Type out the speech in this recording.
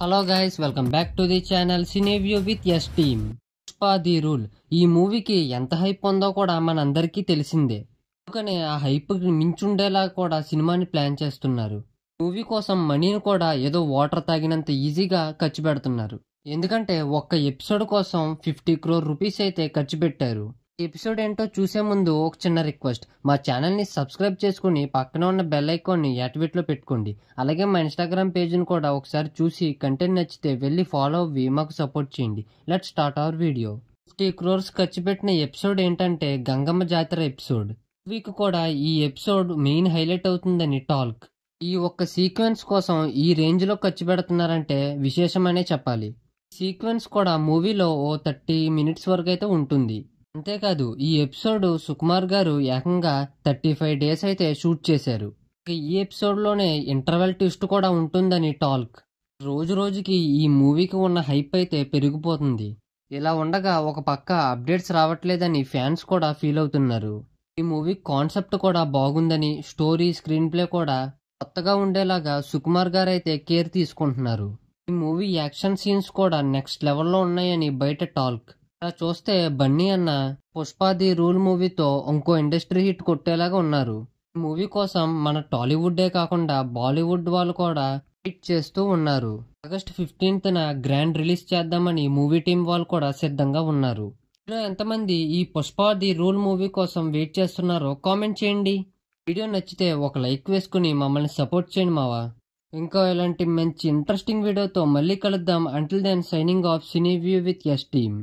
hello guys welcome back to the channel cineview with S team Pushpa the rule ఈ మూవీకి ఎంత hype ఉందో కూడా మనందరికీ తెలిసిందే అందుకనే ఆ మించి మించుండేలా కూడా సినిమాని ప్లాన్ చేస్తున్నారు మూవీ కోసం మనీని కూడా ఏదో వాటర్ తాగినంత ఈజీగా ఖర్చు పెడుతున్నారు ఎందుకంటే ఒక్క ఎపిసోడ్ కోసం ఫిఫ్టీ క్రోర్ రూపీస్ అయితే ఖర్చు పెట్టారు ఎపిసోడ్ ఏంటో చూసే ముందు ఒక చిన్న రిక్వెస్ట్ మా ఛానల్ని సబ్స్క్రైబ్ చేసుకుని పక్కన ఉన్న బెల్ ఐకాన్ని యాక్టివేట్లో పెట్టుకోండి అలాగే మా ఇన్స్టాగ్రామ్ పేజ్ని కూడా ఒకసారి చూసి కంటెంట్ నచ్చితే వెళ్ళి ఫాలో అవ్వి మాకు సపోర్ట్ చేయండి let start our video fifty crores ఖర్చు పెట్టిన ఎపిసోడ్ ఏంటంటే గంగమ్మ జాతర ఎపిసోడ్ వీక్ కూడా ఈ ఎపిసోడ్ మెయిన్ హైలైట్ అవుతుందని టాల్క్ ఈ ఒక్క సీక్వెన్స్ కోసం ఈ రేంజ్లో ఖర్చు పెడుతున్నారంటే విశేషమనే చెప్పాలి సీక్వెన్స్ కూడా మూవీలో ఓ థర్టీ మినిట్స్ వరకు అయితే ఉంటుంది అంతేకాదు ఈ ఎపిసోడ్ సుకుమార్ గారు ఏకంగా థర్టీ ఫైవ్ డేస్ అయితే షూట్ చేశారు ఈ ఎపిసోడ్లోనే ఇంటర్వెల్ ట్విస్ట్ కూడా ఉంటుందని టాల్క్ రోజు రోజుకి ఈ మూవీకి ఉన్న హైప్ అయితే పెరిగిపోతుంది ఇలా ఉండగా ఒక పక్క అప్డేట్స్ రావట్లేదని ఫ్యాన్స్ కూడా ఫీల్ అవుతున్నారు ఈ మూవీ కాన్సెప్ట్ కూడా బాగుందని స్టోరీ స్క్రీన్ ప్లే కూడా కొత్తగా ఉండేలాగా సుకుమార్ గారు అయితే కేర్ తీసుకుంటున్నారు ఈ మూవీ యాక్షన్ సీన్స్ కూడా నెక్స్ట్ లెవెల్లో ఉన్నాయని బయట టాల్క్ అలా చూస్తే బన్నీ అన్న పుష్పాది రూల్ మూవీతో ఇంకో ఇండస్ట్రీ హిట్ కొట్టేలాగా ఉన్నారు మూవీ కోసం మన టాలీవుడ్డే కాకుండా బాలీవుడ్ వాళ్ళు కూడా హిట్ చేస్తూ ఉన్నారు ఆగస్ట్ ఫిఫ్టీన్త్న గ్రాండ్ రిలీజ్ చేద్దామని మూవీ టీం వాళ్ళు కూడా సిద్ధంగా ఉన్నారు ఇలా ఎంతమంది ఈ పుష్పాది ది రూల్ మూవీ కోసం వెయిట్ చేస్తున్నారో కామెంట్ చేయండి వీడియో నచ్చితే ఒక లైక్ వేసుకుని మమ్మల్ని సపోర్ట్ చేయండి మావా ఇంకా ఇలాంటి మంచి ఇంట్రెస్టింగ్ వీడియోతో మళ్ళీ కలుద్దాం until then signing off cine view with S team